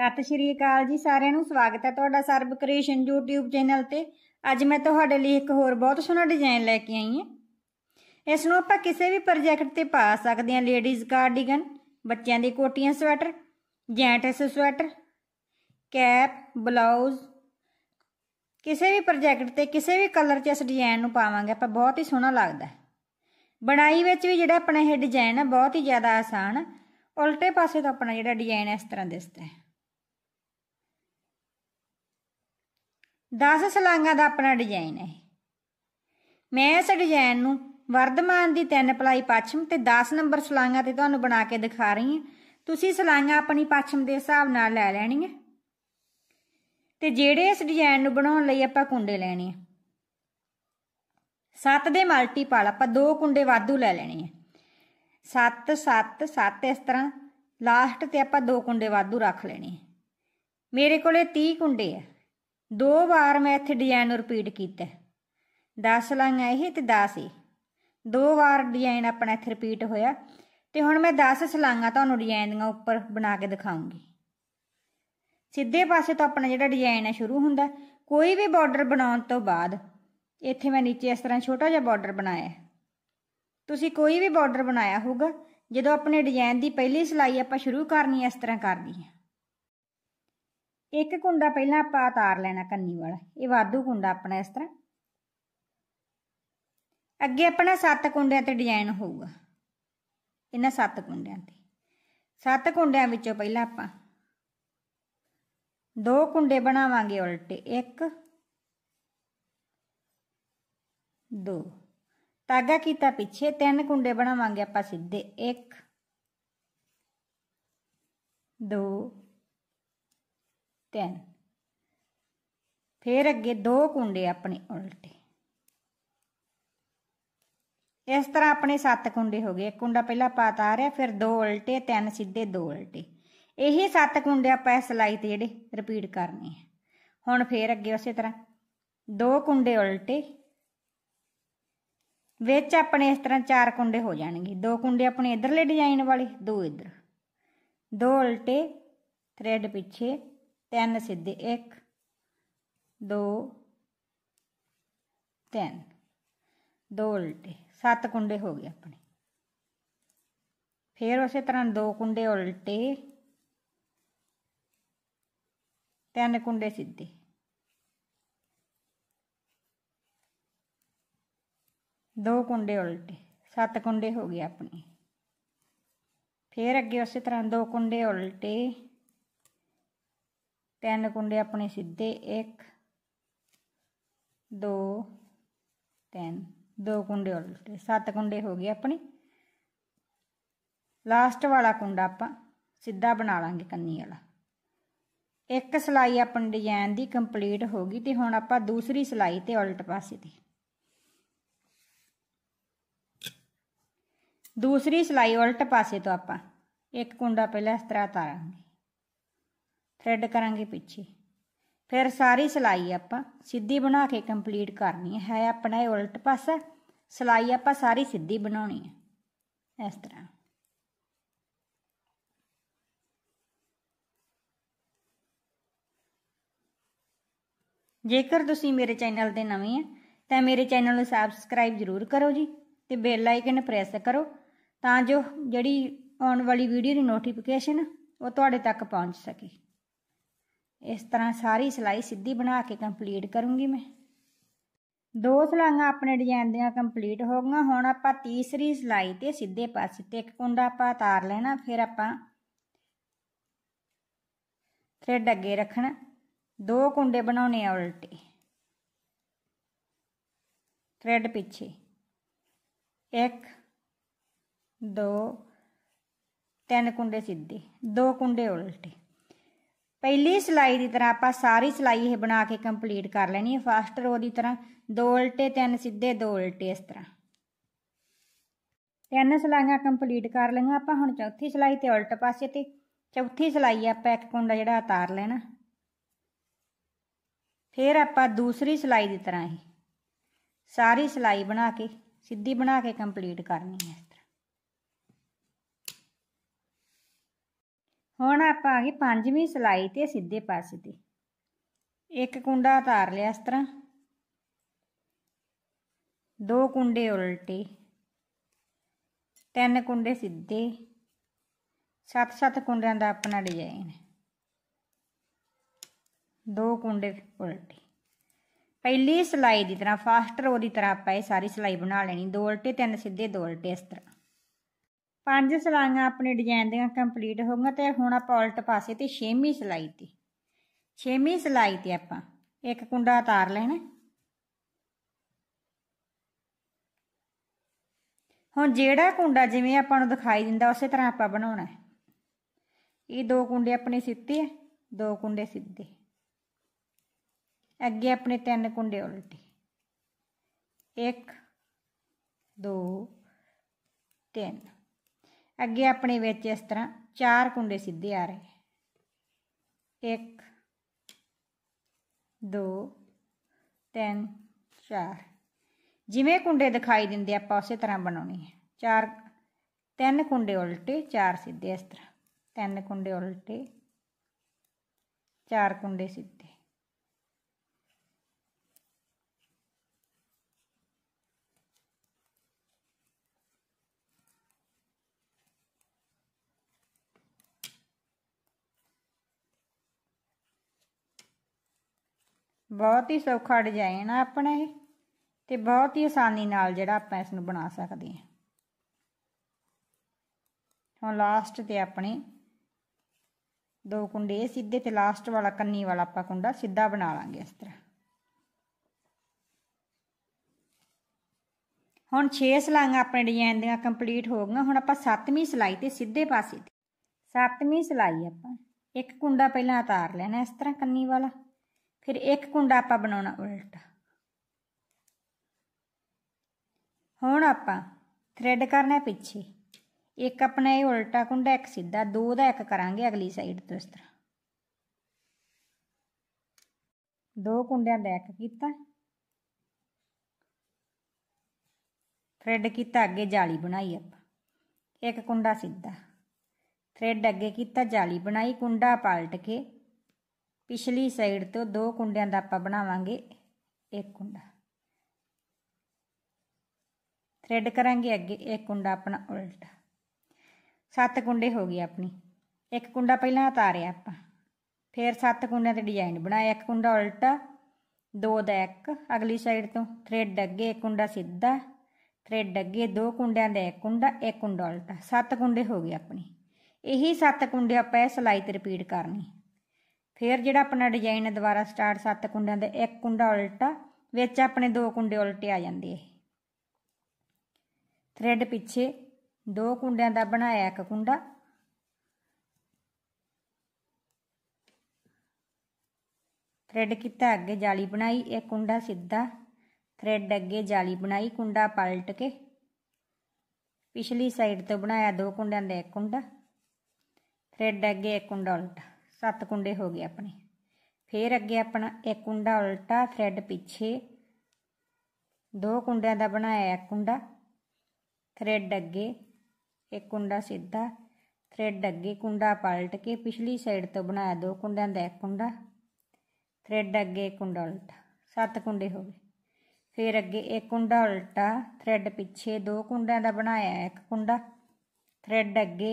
ਸਤਿ ਸ਼੍ਰੀ ਅਕਾਲ ਜੀ ਸਾਰਿਆਂ ਨੂੰ ਸਵਾਗਤ ਹੈ ਤੁਹਾਡਾ ਸਰਬ ਕ੍ਰੀਏਸ਼ਨ YouTube ਚੈਨਲ ਤੇ ਅੱਜ ਮੈਂ ਤੁਹਾਡੇ ਲਈ ਇੱਕ ਹੋਰ ਬਹੁਤ ਸੋਹਣਾ ਡਿਜ਼ਾਈਨ ਲੈ ਕੇ ਆਈ ਹਾਂ ਇਸ ਨੂੰ ਆਪਾਂ ਕਿਸੇ ਵੀ ਪ੍ਰੋਜੈਕਟ ਤੇ ਪਾ ਸਕਦੇ ਹਾਂ ਲੇਡੀਜ਼ ਕਾਰਡੀਗਨ ਬੱਚਿਆਂ ਦੀ ਕੋਟੀਆਂ sweater gents sweater cap blouse ਕਿਸੇ ਵੀ ਪ੍ਰੋਜੈਕਟ ਤੇ ਕਿਸੇ ਵੀ ਕਲਰ 'ਚ ਇਸ ਡਿਜ਼ਾਈਨ ਨੂੰ ਪਾਵਾਂਗੇ ਆਪਾਂ ਬਹੁਤ ਹੀ ਸੋਹਣਾ ਲੱਗਦਾ ਹੈ ਬਣਾਈ ਵਿੱਚ ਵੀ ਜਿਹੜਾ ਆਪਣਾ ਇਹ ਡਿਜ਼ਾਈਨ ਹੈ ਬਹੁਤ ਹੀ ਜ਼ਿਆਦਾ ਆਸਾਨ ਉਲਟੇ ਪਾਸੇ ਤੋਂ ਆਪਣਾ ਜਿਹੜਾ ਡਿਜ਼ਾਈਨ ਇਸ ਤਰ੍ਹਾਂ ਦਿਸਦਾ ਹੈ 10 ਸਲਾਈਆਂ ਦਾ ਆਪਣਾ ਡਿਜ਼ਾਈਨ ਹੈ ਮੈਂ ਇਸ ਡਿਜ਼ਾਈਨ ਨੂੰ ਵਰਧਮਾਨ ਦੀ 3 ਪਲਾਈ ਪੱਛਮ ਤੇ 10 ਨੰਬਰ ਸਲਾਈਆਂ ਤੇ ਤੁਹਾਨੂੰ ਬਣਾ ਕੇ ਦਿਖਾ ਰਹੀ ਹਾਂ ਤੁਸੀਂ ਸਲਾਈਆਂ ਆਪਣੀ ਪੱਛਮ ਦੇ ਹਿਸਾਬ ਨਾਲ ਲੈ ਲੈਣੀਆਂ ਤੇ ਜਿਹੜੇ ਇਸ ਡਿਜ਼ਾਈਨ ਨੂੰ ਬਣਾਉਣ ਲਈ ਆਪਾਂ ਕੁੰਡੇ ਲੈਣੇ ਆ 7 ਦੇ ਮਲਟੀਪਲ ਆਪਾਂ 2 ਕੁੰਡੇ ਵਾਧੂ ਲੈ ਲੈਣੇ ਆ 7 7 7 ਇਸ ਤਰ੍ਹਾਂ ਲਾਸਟ ਤੇ ਆਪਾਂ 2 ਕੁੰਡੇ ਵਾਧੂ ਰੱਖ ਲੈਣੇ ਮੇਰੇ ਕੋਲੇ 30 ਕੁੰਡੇ ਆ ਦੋ ਵਾਰ ਮੈਂ ਇੱਥੇ ਡਿਜ਼ਾਈਨ ਨੂੰ ਰਿਪੀਟ ਕੀਤਾ 10 ਲਾਈਆਂ ਇਹ ਤੇ 10 ਸੀ ਦੋ ਵਾਰ ਡਿਜ਼ਾਈਨ ਆਪਣਾ ਇੱਥੇ ਰਿਪੀਟ ਹੋਇਆ ਤੇ ਹੁਣ ਮੈਂ 10 ਸਲਾਈਆਂ ਤੁਹਾਨੂੰ ਡਿਜ਼ਾਈਨ ਦੀਆਂ ਉੱਪਰ ਬਣਾ ਕੇ ਦਿਖਾਉਂਗੀ ਸਿੱਧੇ ਪਾਸੇ ਤੋਂ ਆਪਣਾ ਜਿਹੜਾ ਡਿਜ਼ਾਈਨ ਹੈ ਸ਼ੁਰੂ ਹੁੰਦਾ ਕੋਈ ਵੀ ਬਾਰਡਰ ਬਣਾਉਣ ਤੋਂ ਬਾਅਦ ਇੱਥੇ ਮੈਂ ਨੀਚੇ ਇਸ ਤਰ੍ਹਾਂ ਛੋਟਾ ਜਿਹਾ ਬਾਰਡਰ ਬਣਾਇਆ ਤੁਸੀਂ ਕੋਈ ਵੀ ਬਾਰਡਰ ਬਣਾਇਆ ਹੋਊਗਾ ਜਦੋਂ ਆਪਣੇ ਡਿਜ਼ਾਈਨ ਦੀ ਪਹਿਲੀ ਸਲਾਈ ਆਪਾਂ ਸ਼ੁਰੂ ਕਰਨੀ ਇਸ ਤਰ੍ਹਾਂ ਕਰਦੀ ਹੈ ਇੱਕ ਕੁੰਡਾ ਪਹਿਲਾਂ ਆਪਾਂ ਉਤਾਰ ਲੈਣਾ ਕੰਨੀ ਵਾਲਾ ਇਹ ਵਾਧੂ ਕੁੰਡਾ ਆਪਣਾ ਇਸ ਤਰ੍ਹਾਂ ਅੱਗੇ ਆਪਣਾ ਸੱਤ ਕੁੰਡਿਆਂ ਤੇ ਡਿਜ਼ਾਈਨ ਹੋਊਗਾ ਇਹਨਾਂ ਸੱਤ ਕੁੰਡਿਆਂ ਤੇ ਸੱਤ ਕੁੰਡਿਆਂ ਵਿੱਚੋਂ ਪਹਿਲਾਂ ਆਪਾਂ ਦੋ ਕੁੰਡੇ ਬਣਾਵਾਂਗੇ ਉਲਟੇ ਇੱਕ ਦੋ ਤਾਗਾ ਕੀਤਾ ਪਿੱਛੇ ਤਿੰਨ ਕੁੰਡੇ ਬਣਾਵਾਂਗੇ ਆਪਾਂ ਸਿੱਧੇ ਇੱਕ ਦੋ ਤਿੰਨ ਫਿਰ ਅੱਗੇ ਦੋ ਕੁੰਡੇ ਆਪਣੇ ਉਲਟੇ ਇਸ ਤਰ੍ਹਾਂ ਆਪਣੇ ਸੱਤ ਕੁੰਡੇ ਹੋ ਗਏ ਇੱਕ ਕੁੰਡਾ ਪਹਿਲਾਂ ਪਾਤ ਆ ਰਿਹਾ ਫਿਰ ਦੋ ਉਲਟੇ ਤਿੰਨ ਸਿੱਧੇ ਦੋ ਉਲਟੇ ਇਹ ਸੱਤ ਕੁੰਡੇ ਆਪਾਂ ਇਸ ਸਲਾਈ ਤੇ ਜਿਹੜੇ ਰਿਪੀਟ ਕਰਨੇ ਆ ਹੁਣ ਫੇਰ ਅੱਗੇ ਉਸੇ ਤਰ੍ਹਾਂ ਦੋ ਕੁੰਡੇ ਉਲਟੇ ਵਿੱਚ ਆਪਣੇ ਇਸ ਤਰ੍ਹਾਂ ਚਾਰ ਕੁੰਡੇ ਹੋ ਜਾਣਗੇ ਦੋ ਕੁੰਡੇ ਆਪਣੇ ਇਧਰਲੇ ਡਿਜ਼ਾਈਨ ਵਾਲੇ ਦੋ ਇਧਰ ਦੋ ਉਲਟੇ ਥਰੈਡ ਪਿੱਛੇ ਤਿੰਨ ਸਿੱਧੇ 1 2 3 ਦੋ ਉਲਟੇ ਸੱਤ ਕੁੰਡੇ ਹੋ ਗਏ ਆਪਣੇ ਫੇਰ ਉਸੇ ਤਰ੍ਹਾਂ ਦੋ ਕੁੰਡੇ ਉਲਟੇ ਤਿੰਨ ਕੁੰਡੇ ਸਿੱਧੇ ਦੋ ਕੁੰਡੇ ਉਲਟੇ ਸੱਤ ਕੁੰਡੇ ਹੋ ਗਏ ਆਪਣੇ ਫੇਰ ਅੱਗੇ ਉਸੇ ਤਰ੍ਹਾਂ ਦੋ ਕੁੰਡੇ ਉਲਟੇ ਤਿੰਨ ਕੁੰਡੇ ਆਪਣੇ ਸਿੱਧੇ 1 2 3 ਦੋ ਕੁੰਡੇ ਉਲਟੇ ਸੱਤ ਕੁੰਡੇ ਹੋ ਗਏ ਆਪਣੇ ਲਾਸਟ ਵਾਲਾ ਕੁੰਡਾ ਆਪਾਂ ਸਿੱਧਾ ਬਣਾ ਲਾਂਗੇ ਕੰਨੀ ਵਾਲਾ ਇੱਕ ਸਲਾਈ ਆਪਣ ਡਿਜ਼ਾਈਨ ਦੀ ਕੰਪਲੀਟ ਹੋ ਗਈ ਤੇ ਹੁਣ ਆਪਾਂ ਦੂਸਰੀ ਸਲਾਈ ਤੇ ਉਲਟ ਪਾਸੇ ਤੇ ਦੂਸਰੀ ਸਲਾਈ ਉਲਟ ਪਾਸੇ ਤੋਂ ਆਪਾਂ ਇੱਕ ਕੁੰਡਾ ਪਹਿਲਾਂ ਇਸ ਤਰ੍ਹਾਂ ਤਾਰਾਂਗੇ ਥਰੈਡ ਕਰਾਂਗੇ ਪਿੱਛੇ ਫਿਰ ਸਾਰੀ ਸਲਾਈ ਆਪਾਂ ਸਿੱਧੀ ਬਣਾ ਕੇ ਕੰਪਲੀਟ ਕਰਨੀ ਹੈ ਆਪਣਾ ਇਹ ਉਲਟ ਪਾਸਾ ਸਲਾਈ ਆਪਾਂ ਸਾਰੀ ਸਿੱਧੀ ਬਣਾਉਣੀ ਹੈ ਇਸ ਤਰ੍ਹਾਂ ਜੇਕਰ ਤੁਸੀਂ ਮੇਰੇ ਚੈਨਲ ਤੇ ਨਵੇਂ ਆ ਤਾਂ ਮੇਰੇ ਚੈਨਲ ਨੂੰ ਸਬਸਕ੍ਰਾਈਬ ਜ਼ਰੂਰ ਕਰੋ ਜੀ ਤੇ ਬੈਲ ਆਈਕਨ ਪ੍ਰੈਸ ਕਰੋ ਤਾਂ ਜੋ ਜਿਹੜੀ ਆਉਣ ਵਾਲੀ ਵੀਡੀਓ ਦੀ ਨੋਟੀਫਿਕੇਸ਼ਨ ਉਹ ਤੁਹਾਡੇ ਤੱਕ ਪਹੁੰਚ ਸਕੇ ਇਸ ਤਰ੍ਹਾਂ ਸਾਰੀ ਸਿਲਾਈ ਸਿੱਧੀ ਬਣਾ ਕੇ ਕੰਪਲੀਟ ਕਰੂੰਗੀ ਮੈਂ ਦੋ ਸਲਾਈਆਂ ਆਪਣੇ ਡਿਜ਼ਾਈਨ ਦੀਆਂ ਕੰਪਲੀਟ ਹੋ ਗਈਆਂ ਹੁਣ ਆਪਾਂ ਤੀਸਰੀ ਸਲਾਈ ਤੇ ਸਿੱਧੇ ਪਾਸੇ ਤੇ ਇੱਕ ਕੁੰਡਾ ਆਪਾਂ ਤਾਰ ਲੈਣਾ ਫਿਰ ਆਪਾਂ ਥ੍ਰੈਡ ਅੱਗੇ ਰੱਖਣਾ ਦੋ ਕੁੰਡੇ ਬਣਾਉਣੇ ਆ ਉਲਟੇ ਥ੍ਰੈਡ ਪਿੱਛੇ ਇੱਕ ਦੋ ਤਿੰਨ ਕੁੰਡੇ ਸਿੱਧੇ ਦੋ ਕੁੰਡੇ ਉਲਟੇ ਪਹਿਲੀ ਸਲਾਈ ਦੀ ਤਰ੍ਹਾਂ ਆਪਾਂ ਸਾਰੀ ਸਲਾਈ ਇਹ ਬਣਾ ਕੇ ਕੰਪਲੀਟ ਕਰ ਲੈਣੀ ਹੈ ਫਸਟ ਰੋ ਦੀ ਤਰ੍ਹਾਂ ਦੋ ਉਲਟੇ ਤਿੰਨ ਸਿੱਧੇ ਦੋ ਉਲਟੇ ਇਸ ਤਰ੍ਹਾਂ ਤਿੰਨ ਸਲਾਈਆਂ ਕੰਪਲੀਟ ਕਰ ਲਈਆਂ ਆਪਾਂ ਹੁਣ ਚੌਥੀ ਸਲਾਈ ਤੇ ਉਲਟ ਪਾਸੇ ਤੇ ਚੌਥੀ ਸਲਾਈ ਆਪਾਂ ਇੱਕ ਕੁੰਡਾ ਜਿਹੜਾ ਉਤਾਰ ਲੈਣਾ ਫਿਰ ਆਪਾਂ ਦੂਸਰੀ ਸਲਾਈ ਦੀ ਤਰ੍ਹਾਂ ਇਹ ਸਾਰੀ ਸਲਾਈ ਬਣਾ ਕੇ ਸਿੱਧੀ ਬਣਾ ਕੇ ਕੰਪਲੀਟ ਕਰਨੀ ਹੈ ਹੁਣ ਆਪਾਂ ਆ ਗਏ ਪੰਜਵੀਂ ਸਲਾਈ ਤੇ ਸਿੱਧੇ ਪਾਸੇ ਤੇ ਇੱਕ ਕੁੰਡਾ ਉਤਾਰ ਲਿਆ ਇਸ ਤਰ੍ਹਾਂ ਦੋ ਕੁੰਡੇ ਉਲਟੇ ਤਿੰਨ ਕੁੰਡੇ ਸਿੱਧੇ ਸੱਤ ਸੱਤ ਕੁੰਡਿਆਂ ਦਾ ਆਪਣਾ ਡਿਜ਼ਾਈਨ ਦੋ ਕੁੰਡੇ ਉਲਟੇ ਪਹਿਲੀ ਸਲਾਈ ਦੀ ਤਰ੍ਹਾਂ ਫਾਸਟ ਰੋ ਦੀ ਤਰ੍ਹਾਂ ਆਪਾਂ ਇਹ ਸਾਰੀ ਸਲਾਈ ਬਣਾ ਲੈਣੀ ਦੋ ਉਲਟੇ ਤਿੰਨ ਸਿੱਧੇ ਦੋ ਉਲਟੇ ਇਸ ਤਰ੍ਹਾਂ ਪੰਜ ਸਲਾਈਆਂ ਆਪਣੇ ਡਿਜ਼ਾਈਨ ਦੀਆਂ ਕੰਪਲੀਟ ਹੋ ਗਈਆਂ ਤੇ ਹੁਣ ਆਪਾਂ ਉਲਟ ਪਾਸੇ ਤੇ ਛੇਵੀਂ ਸਲਾਈ ਤੇ ਛੇਵੀਂ ਸਲਾਈ ਤੇ ਆਪਾਂ ਇੱਕ ਕੁੰਡਾ ਉਤਾਰ ਲੈਣਾ ਹੁਣ ਜਿਹੜਾ ਕੁੰਡਾ ਜਿਵੇਂ ਆਪਾਂ ਨੂੰ ਦਿਖਾਈ ਦਿੰਦਾ ਉਸੇ ਤਰ੍ਹਾਂ ਆਪਾਂ ਬਣਾਉਣਾ ਹੈ ਇਹ ਦੋ ਕੁੰਡੇ ਆਪਣੇ ਸਿੱਧੇ ਆ ਦੋ ਕੁੰਡੇ ਸਿੱਧੇ ਅੱਗੇ ਆਪਣੇ ਤਿੰਨ ਕੁੰਡੇ ਉਲਟੇ 1 2 3 ਅੱਗੇ ਆਪਣੇ ਵਿੱਚ ਇਸ ਤਰ੍ਹਾਂ ਚਾਰ ਕੁੰਡੇ ਸਿੱਧੇ ਆ ਰਹੇ ਇੱਕ ਦੋ ਤਿੰਨ ਚਾਰ ਜਿਵੇਂ ਕੁੰਡੇ ਦਿਖਾਈ ਦਿੰਦੇ ਆਪਾਂ ਉਸੇ ਤਰ੍ਹਾਂ ਬਣਾਉਣੀ ਹੈ ਚਾਰ ਤਿੰਨ ਕੁੰਡੇ ਉਲਟੇ ਚਾਰ ਸਿੱਧੇ ਇਸ ਤਰ੍ਹਾਂ ਤਿੰਨ ਕੁੰਡੇ ਉਲਟੇ ਚਾਰ ਕੁੰਡੇ ਸਿੱਧੇ ਬਹੁਤ ਹੀ ਸੌਖਾ ਡਿਜ਼ਾਈਨ ਆ ਆਪਣਾ ਇਹ ਤੇ ਬਹੁਤ ਹੀ ਆਸਾਨੀ ਨਾਲ ਜਿਹੜਾ ਆਪਾਂ ਇਸ ਨੂੰ ਬਣਾ ਸਕਦੇ ਹਾਂ ਹੁਣ ਲਾਸਟ ਤੇ ਆਪਣੇ ਦੋ ਕੁੰਡੇ ਸਿੱਧੇ ਤੇ ਲਾਸਟ ਵਾਲਾ ਕੰਨੀ ਵਾਲਾ ਆਪਾਂ ਕੁੰਡਾ ਸਿੱਧਾ ਬਣਾ ਲਾਂਗੇ ਇਸ ਤਰ੍ਹਾਂ ਹੁਣ 6 ਸਲਾਈਆਂ ਆਪਣੇ ਡਿਜ਼ਾਈਨ ਦੀਆਂ ਕੰਪਲੀਟ ਹੋ ਗਈਆਂ ਹੁਣ ਆਪਾਂ 7ਵੀਂ ਸਲਾਈ ਤੇ ਸਿੱਧੇ ਪਾਸੇ ਤੇ 7ਵੀਂ ਸਲਾਈ ਆਪਾਂ ਇੱਕ ਕੁੰਡਾ ਪਹਿਲਾਂ ਉਤਾਰ ਲੈਣਾ ਇਸ ਤਰ੍ਹਾਂ ਕੰਨੀ ਵਾਲਾ ਫਿਰ ਇੱਕ ਕੁੰਡਾ ਆਪਾਂ ਬਣਾਉਣਾ ਉਲਟਾ ਹੁਣ ਆਪਾਂ ਥ੍ਰੈਡ ਕਰਨਾ ਪਿੱਛੇ ਇੱਕ ਆਪਣਾ ਇਹ ਉਲਟਾ ਕੁੰਡਾ ਇੱਕ ਸਿੱਧਾ ਦੋ ਦਾ ਇੱਕ ਕਰਾਂਗੇ ਅਗਲੀ ਸਾਈਡ ਤੋਂ ਇਸ ਤਰ੍ਹਾਂ ਦੋ ਕੁੰਡਿਆਂ ਦਾ ਇੱਕ ਕੀਤਾ ਥ੍ਰੈਡ ਕੀਤਾ ਅੱਗੇ ਜਾਲੀ ਬਣਾਈ ਆਪਾਂ ਇੱਕ ਕੁੰਡਾ ਸਿੱਧਾ ਥ੍ਰੈਡ ਅੱਗੇ ਕੀਤਾ ਜਾਲੀ ਬਣਾਈ ਕੁੰਡਾ ਪਲਟ ਕੇ ਪਿਛਲੀ ਸਾਈਡ ਤੋਂ ਦੋ ਕੁੰਡਿਆਂ ਦਾ ਆਪਾਂ ਬਣਾਵਾਂਗੇ ਇੱਕ ਕੁੰਡਾ ਥ੍ਰੈਡ ਕਰਾਂਗੇ ਅੱਗੇ ਇੱਕ ਕੁੰਡਾ ਆਪਣਾ ਉਲਟਾ ਸੱਤ ਕੁੰਡੇ ਹੋ ਗਏ ਆਪਣੀ ਇੱਕ ਕੁੰਡਾ ਪਹਿਲਾਂ ਉਤਾਰਿਆ ਆਪਾਂ ਫਿਰ ਸੱਤ ਕੁੰਡਿਆਂ ਤੇ ਡਿਜ਼ਾਈਨ ਬਣਾਇਆ ਇੱਕ ਕੁੰਡਾ ਉਲਟਾ ਦੋ ਦਾ ਇੱਕ ਅਗਲੀ ਸਾਈਡ ਤੋਂ ਥ੍ਰੈਡ ਅੱਗੇ ਇੱਕ ਕੁੰਡਾ ਸਿੱਧਾ ਥ੍ਰੈਡ ਅੱਗੇ ਦੋ ਕੁੰਡਿਆਂ ਦਾ ਇੱਕ ਕੁੰਡਾ ਇੱਕ ਕੁੰਡਾ ਉਲਟਾ ਸੱਤ ਕੁੰਡੇ ਹੋ ਗਏ ਆਪਣੀ ਇਹੀ ਸੱਤ ਕੁੰਡੇ ਆਪਾਂ ਇਹ ਸਲਾਈ ਤੇ ਰਿਪੀਟ ਕਰਨੀ ਫਿਰ ਜਿਹੜਾ ਆਪਣਾ ਡਿਜ਼ਾਈਨ ਹੈ ਦੁਬਾਰਾ ਸਟਾਰਟ ਸੱਤ ਕੁੰਡਿਆਂ ਦੇ ਇੱਕ ਕੁੰਡਾ ਉਲਟਾ ਵਿੱਚ ਆਪਣੇ ਦੋ ਕੁੰਡੇ ਉਲਟੇ ਆ ਜਾਂਦੇ ਇਹ ਥ੍ਰੈਡ ਪਿੱਛੇ ਦੋ ਕੁੰਡਿਆਂ ਦਾ ਬਣਾਇਆ ਇੱਕ ਕੁੰਡਾ ਥ੍ਰੈਡ ਕੀਤਾ ਅੱਗੇ ਜਾਲੀ ਬਣਾਈ ਇੱਕ ਕੁੰਡਾ ਸਿੱਧਾ ਥ੍ਰੈਡ ਅੱਗੇ ਜਾਲੀ ਬਣਾਈ ਕੁੰਡਾ ਪਲਟ ਕੇ ਪਿਛਲੀ ਸਾਈਡ ਤੋਂ ਬਣਾਇਆ ਦੋ ਕੁੰਡਿਆਂ ਦਾ ਇੱਕ ਕੁੰਡਾ ਥ੍ਰੈਡ ਅੱਗੇ ਇੱਕ ਕੁੰਡਾ ਉਲਟਾ ਸੱਤ ਕੁੰਡੇ ਹੋ ਗਏ ਆਪਣੇ ਫਿਰ ਅੱਗੇ ਆਪਣਾ ਇੱਕ ਕੁੰਡਾ ਉਲਟਾ ਥ੍ਰੈਡ ਪਿੱਛੇ ਦੋ ਕੁੰਡਿਆਂ ਦਾ ਬਣਾਇਆ ਇੱਕ ਕੁੰਡਾ ਥ੍ਰੈਡ ਅੱਗੇ ਇੱਕ ਕੁੰਡਾ ਸਿੱਧਾ ਥ੍ਰੈਡ ਅੱਗੇ ਕੁੰਡਾ ਪਲਟ ਕੇ ਪਿਛਲੀ ਸਾਈਡ ਤੋਂ ਬਣਾਇਆ ਦੋ ਕੁੰਡਿਆਂ ਦਾ ਇੱਕ ਕੁੰਡਾ ਥ੍ਰੈਡ ਅੱਗੇ ਕੁੰਡਾ ਉਲਟਾ ਸੱਤ ਕੁੰਡੇ ਹੋ ਗਏ ਫਿਰ ਅੱਗੇ ਇੱਕ ਕੁੰਡਾ ਉਲਟਾ ਥ੍ਰੈਡ ਪਿੱਛੇ ਦੋ ਕੁੰਡਿਆਂ ਦਾ ਬਣਾਇਆ ਇੱਕ ਕੁੰਡਾ ਥ੍ਰੈਡ ਅੱਗੇ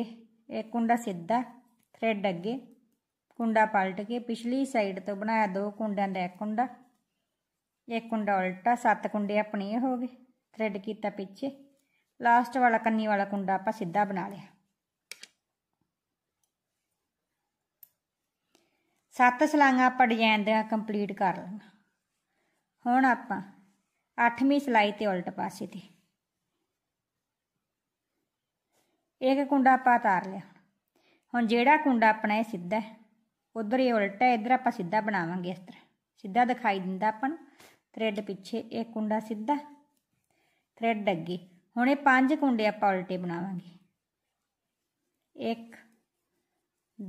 ਇੱਕ ਕੁੰਡਾ ਸਿੱਧਾ ਥ੍ਰੈਡ ਅੱਗੇ ਕੁੰਡਾ ਪਲਟ ਕੇ ਪਿਛਲੀ ਸਾਈਡ ਤੋਂ ਬਣਾਇਆ ਦੋ ਕੁੰਡਿਆਂ ਦਾ ਇੱਕ ਕੁੰਡਾ ਇੱਕ ਕੁੰਡਾ ਉਲਟਾ ਸੱਤ ਕੁੰਡੇ ਆਪਣੇ ਇਹ ਹੋ ਗਏ ਥ੍ਰੈਡ ਕੀਤਾ ਪਿੱਛੇ ਲਾਸਟ ਵਾਲਾ ਕੰਨੀ ਵਾਲਾ ਕੁੰਡਾ ਆਪਾਂ ਸਿੱਧਾ ਬਣਾ ਲਿਆ ਸੱਤ ਸਲਾਈਆਂ ਆਪਾਂ ਡਿਜ਼ਾਈਨ ਦਾ ਕੰਪਲੀਟ ਕਰ ਲੈਣਾ ਹੁਣ ਆਪਾਂ 8ਵੀਂ ਸਲਾਈ ਤੇ ਉਲਟ ਪਾਸੇ ਤੇ ਇੱਕ ਕੁੰਡਾ ਆਪਾਂ ਤਾਰ ਲਿਆ ਹੁਣ ਜਿਹੜਾ ਕੁੰਡਾ ਆਪਣਾ ਇਹ ਸਿੱਧਾ ਹੈ ਉਧਰ ਇਹ ਉਲਟਾ ਇਧਰ ਆਪਾਂ ਸਿੱਧਾ ਬਣਾਵਾਂਗੇ ਇਸ ਤਰ੍ਹਾਂ ਸਿੱਧਾ ਦਿਖਾਈ ਦਿੰਦਾ ਆਪਾਂ ਨੂੰ ਥ੍ਰੈਡ ਪਿੱਛੇ ਇਹ ਕੁੰਡਾ ਸਿੱਧਾ ਥ੍ਰੈਡ ਅੱਗੇ ਹੁਣ ਇਹ ਪੰਜ ਕੁੰਡੇ ਆਪਾਂ ਉਲਟੇ ਬਣਾਵਾਂਗੇ 1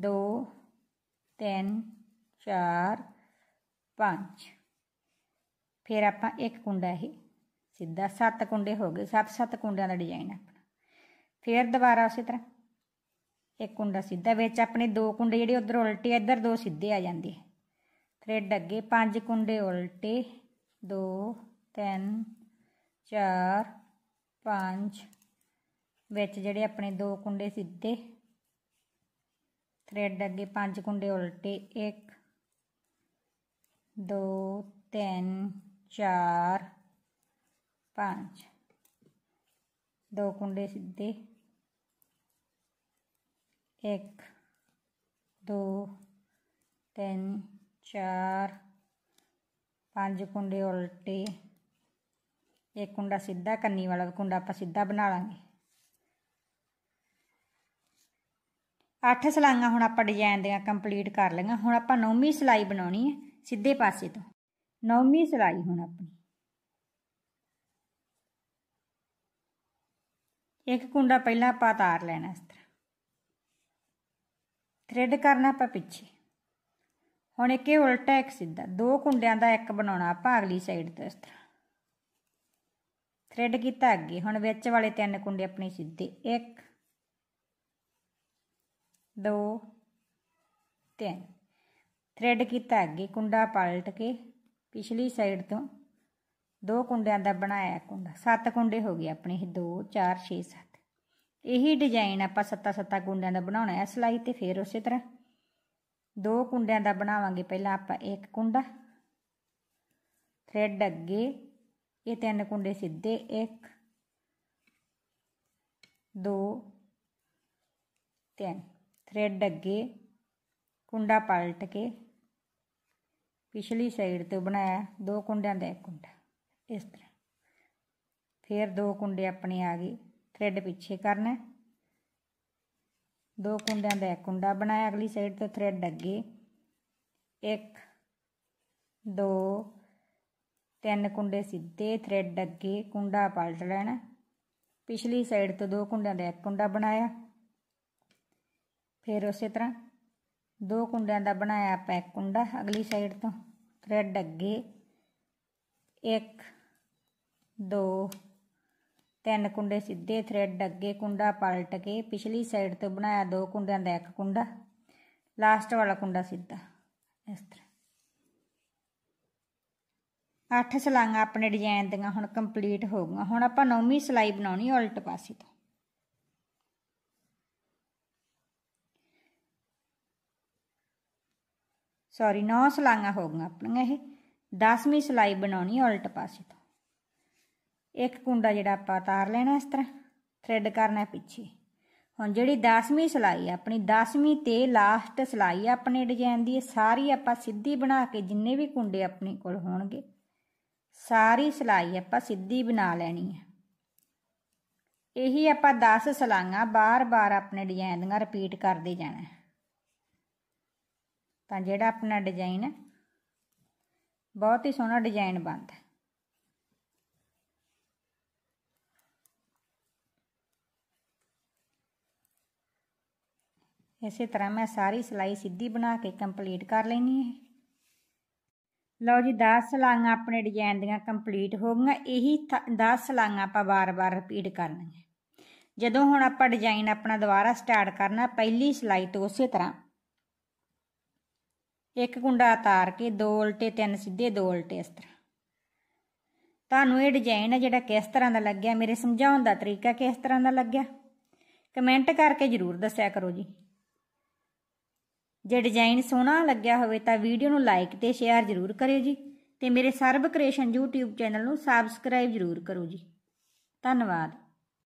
2 3 4 5 ਫਿਰ ਆਪਾਂ ਇੱਕ ਕੁੰਡਾ ਇਹ ਸਿੱਧਾ ਸੱਤ ਕੁੰਡੇ ਹੋ ਗਏ ਸੱਤ ਸੱਤ ਕੁੰਡਿਆਂ ਦਾ ਡਿਜ਼ਾਈਨ ਆਪਣਾ ਫਿਰ ਦੁਬਾਰਾ ਉਸੇ ਤਰ੍ਹਾਂ ਇੱਕ ਕੁੰਡਾ ਸਿੱਧਾ ਵਿੱਚ ਆਪਣੇ ਦੋ ਕੁੰਡੇ ਜਿਹੜੇ ਉਧਰ ਉਲਟੇ ਇੱਧਰ ਦੋ ਸਿੱਧੇ ਆ ਜਾਂਦੇ ਥਰੈਡ ਅੱਗੇ ਪੰਜ ਕੁੰਡੇ ਉਲਟੇ 2 3 4 5 ਵਿੱਚ ਜਿਹੜੇ ਆਪਣੇ ਦੋ ਕੁੰਡੇ ਸਿੱਧੇ ਥਰੈਡ ਅੱਗੇ ਪੰਜ ਕੁੰਡੇ ਉਲਟੇ 1 2 3 4 5 ਦੋ ਕੁੰਡੇ ਸਿੱਧੇ ਇੱਕ ਦੋ ਤਿੰਨ ਚਾਰ ਪੰਜ ਕੁੰਡੇ ਉਲਟੇ ਇੱਕ ਕੁੰਡਾ ਸਿੱਧਾ ਕੰਨੀ ਵਾਲਾ ਕੁੰਡਾ ਆਪਾਂ ਸਿੱਧਾ ਬਣਾ ਲਾਂਗੇ ਅੱਠ ਸਲਾਈਆਂ ਹੁਣ ਆਪਾਂ ਡਿਜ਼ਾਈਨ ਦੀਆਂ ਕੰਪਲੀਟ ਕਰ ਲਈਆਂ ਹੁਣ ਆਪਾਂ ਨੌਵੀਂ ਸਲਾਈ ਬਣਾਉਣੀ ਹੈ ਸਿੱਧੇ ਪਾਸੇ ਤੋਂ ਨੌਵੀਂ ਸਲਾਈ ਹੁਣ ਆਪਣੀ ਇੱਕ ਕੁੰਡਾ ਪਹਿਲਾਂ ਆਪਾਂ ਤਾਰ ਲੈਣਾ ਇਸ ਤਰ੍ਹਾਂ ਥ੍ਰੈਡ ਕਰਨਾ ਆਪਾਂ ਪਿੱਛੇ ਹੁਣ ਇੱਕ ਇਹ ਉਲਟਾ ਇੱਕ ਸਿੱਧਾ ਦੋ ਕੁੰਡਿਆਂ ਦਾ ਇੱਕ ਬਣਾਉਣਾ ਆਪਾਂ ਅਗਲੀ ਸਾਈਡ ਤੋਂ ਇਸ ਤਰ੍ਹਾਂ ਥ੍ਰੈਡ ਕੀਤਾ ਅੱਗੇ ਹੁਣ ਵਿੱਚ ਵਾਲੇ ਤਿੰਨ ਕੁੰਡੇ ਆਪਣੇ ਸਿੱਧੇ ਇੱਕ ਦੋ ਤਿੰਨ ਥ੍ਰੈਡ ਕੀਤਾ ਅੱਗੇ ਕੁੰਡਾ ਪਲਟ ਕੇ ਪਿਛਲੀ ਸਾਈਡ ਤੋਂ ਦੋ ਕੁੰਡਿਆਂ ਦਾ ਬਣਾਇਆ ਕੁੰਡਾ ਸੱਤ ਕੁੰਡੇ ਹੋ ਗਏ ਆਪਣੇ 2 4 6 7 ਇਹੀ ਡਿਜ਼ਾਈਨ ਆਪਾਂ ਸੱਤਾ ਸੱਤਾ ਕੁੰਡਿਆਂ ਦਾ ਬਣਾਉਣਾ ਹੈ ਸਲਾਈ ਤੇ ਫੇਰ ਉਸੇ ਤਰ੍ਹਾਂ ਦੋ ਕੁੰਡਿਆਂ ਦਾ ਬਣਾਵਾਂਗੇ ਪਹਿਲਾਂ ਆਪਾਂ ਇੱਕ ਕੁੰਡਾ ਥ੍ਰੈਡ ਅੱਗੇ ਇਹ ਤਿੰਨ ਕੁੰਡੇ ਸਿੱਧੇ 1 2 3 ਥ੍ਰੈਡ ਅੱਗੇ ਕੁੰਡਾ ਪਲਟ ਕੇ ਪਿਛਲੀ ਸਾਈਡ ਤੋਂ ਬਣਾਇਆ ਦੋ ਕੁੰਡਿਆਂ ਦਾ ਇੱਕ ਕੁੰਡਾ ਇਸ ਤਰ੍ਹਾਂ ਫਿਰ ਦੋ ਕੁੰਡੇ ਆਪਣੇ ਆ ਗਏ ਥਰੈਡ ਪਿੱਛੇ ਕਰਨਾ ਦੋ ਕੁੰਡਿਆਂ ਦਾ ਇੱਕ ਕੁੰਡਾ ਬਣਾਇਆ ਅਗਲੀ ਸਾਈਡ ਤੋਂ ਥਰੈਡ ਅੱਗੇ ਇੱਕ ਦੋ ਤਿੰਨ ਕੁੰਡੇ ਸਿੱਧੇ ਥਰੈਡ ਅੱਗੇ ਕੁੰਡਾ ਪਲਟ ਲੈਣਾ ਪਿਛਲੀ ਸਾਈਡ ਤੋਂ ਦੋ ਕੁੰਡਿਆਂ ਦਾ ਇੱਕ ਕੁੰਡਾ ਬਣਾਇਆ ਫਿਰ ਉਸੇ ਤਰ੍ਹਾਂ ਦੋ ਕੁੰਡਿਆਂ ਦਾ ਬਣਾਇਆ ਆਪਾਂ ਇੱਕ ਕੁੰਡਾ ਅਗਲੀ ਸਾਈਡ ਤੋਂ ਥਰੈਡ ਅੱਗੇ ਇੱਕ ਦੋ ਤਿੰਨ ਕੁੰਡੇ ਸਿੱਧੇ ਥ੍ਰੈਡ ਅੱਗੇ ਕੁੰਡਾ ਪਲਟ ਕੇ ਪਿਛਲੀ ਸਾਈਡ ਤੋਂ ਬਣਾਇਆ ਦੋ ਕੁੰਡਿਆਂ ਦਾ ਇੱਕ ਕੁੰਡਾ ਲਾਸਟ ਵਾਲਾ ਕੁੰਡਾ ਸਿੱਧਾ ਇਸ ਤਰ੍ਹਾਂ ਅੱਠ ਸਲਾਈਆਂ ਆਪਣੇ ਡਿਜ਼ਾਈਨ ਦੀਆਂ ਹੁਣ ਕੰਪਲੀਟ ਹੋ ਗਈਆਂ ਹੁਣ ਆਪਾਂ ਨੌਵੀਂ ਸਲਾਈ ਬਣਾਉਣੀ ਉਲਟ ਪਾਸੇ ਤੋਂ ਸੌਰੀ 9 ਸਲਾਈਆਂ ਹੋ ਗਈਆਂ ਆਪਣੀਆਂ ਇਹ 10ਵੀਂ ਸਲਾਈ ਬਣਾਉਣੀ ਉਲਟ ਪਾਸੇ ਤੋਂ ਇੱਕ ਕੁੰਡਾ ਜਿਹੜਾ ਆਪਾਂ ਉਤਾਰ ਲੈਣਾ ਇਸ ਤਰ੍ਹਾਂ ਥ੍ਰੈਡ ਕਰਨਾ ਪਿੱਛੇ ਹੁਣ ਜਿਹੜੀ 10ਵੀਂ ਸਲਾਈ ਆਪਣੀ 10ਵੀਂ ਤੇ ਲਾਸਟ ਸਲਾਈ ਆਪਣੇ ਡਿਜ਼ਾਈਨ ਦੀ ਸਾਰੀ ਆਪਾਂ ਸਿੱਧੀ ਬਣਾ ਕੇ ਜਿੰਨੇ ਵੀ ਕੁੰਡੇ ਆਪਣੇ ਕੋਲ ਹੋਣਗੇ ਸਾਰੀ ਸਲਾਈ ਆਪਾਂ ਸਿੱਧੀ ਬਣਾ ਲੈਣੀ ਹੈ ਇਹੀ ਆਪਾਂ 10 ਸਲਾਈਆਂ ਬਾਰ-ਬਾਰ ਆਪਣੇ ਡਿਜ਼ਾਈਨ ਦੀਆਂ ਰਿਪੀਟ ਕਰਦੇ ਜਾਣਾ ਤਾਂ ਜਿਹੜਾ ਆਪਣਾ ਡਿਜ਼ਾਈਨ ਬਹੁਤ ਹੀ ਸੋਹਣਾ ਡਿਜ਼ਾਈਨ ਬਣਦਾ ਇਸੇ ਤਰ੍ਹਾਂ ਮੈਂ ਸਾਰੀ ਸਲਾਈ ਸਿੱਧੀ ਬਣਾ ਕੇ ਕੰਪਲੀਟ ਕਰ ਲੈਣੀ ਹੈ ਲਓ ਜੀ 10 ਸਲਾਈਆਂ ਆਪਣੇ ਡਿਜ਼ਾਈਨ ਦੀਆਂ ਕੰਪਲੀਟ ਹੋ ਗਈਆਂ ਇਹੀ 10 ਸਲਾਈਆਂ ਆਪਾਂ ਬਾਰ-ਬਾਰ ਰਿਪੀਟ ਕਰਨੀਆਂ ਜਦੋਂ ਹੁਣ ਆਪਾਂ ਡਿਜ਼ਾਈਨ ਆਪਣਾ ਦੁਬਾਰਾ ਸਟਾਰਟ ਕਰਨਾ ਪਹਿਲੀ ਸਲਾਈ ਤੋਂ ਉਸੇ ਤਰ੍ਹਾਂ ਇੱਕ ਕੁੰਡਾ ਉਤਾਰ ਕੇ ਦੋ ਉਲਟੇ ਤਿੰਨ ਸਿੱਧੇ ਦੋ ਉਲਟੇ ਇਸ ਤਰ੍ਹਾਂ ਤੁਹਾਨੂੰ ਇਹ ਡਿਜ਼ਾਈਨ ਹੈ ਜਿਹੜਾ ਕਿਸ ਤਰ੍ਹਾਂ ਦਾ ਲੱਗਿਆ ਮੇਰੇ ਸਮਝਾਉਣ ਦਾ ਤਰੀਕਾ ਕਿਸ ਤਰ੍ਹਾਂ ਦਾ ਲੱਗਿਆ ਕਮੈਂਟ ਕਰਕੇ ਜ਼ਰੂਰ ਦੱਸਿਆ ਕਰੋ ਜੀ ਜੇ ਡਿਜ਼ਾਈਨ ਸੋਹਣਾ ਲੱਗਿਆ ਹੋਵੇ ਤਾਂ ਵੀਡੀਓ ਨੂੰ ਲਾਈਕ ਤੇ ਸ਼ੇਅਰ ਜ਼ਰੂਰ ਕਰਿਓ ਜੀ ਤੇ ਮੇਰੇ ਸਰਬ ਕ੍ਰੀਏਸ਼ਨ YouTube ਚੈਨਲ ਨੂੰ ਸਬਸਕ੍ਰਾਈਬ ਜ਼ਰੂਰ ਕਰੋ ਜੀ ਧੰਨਵਾਦ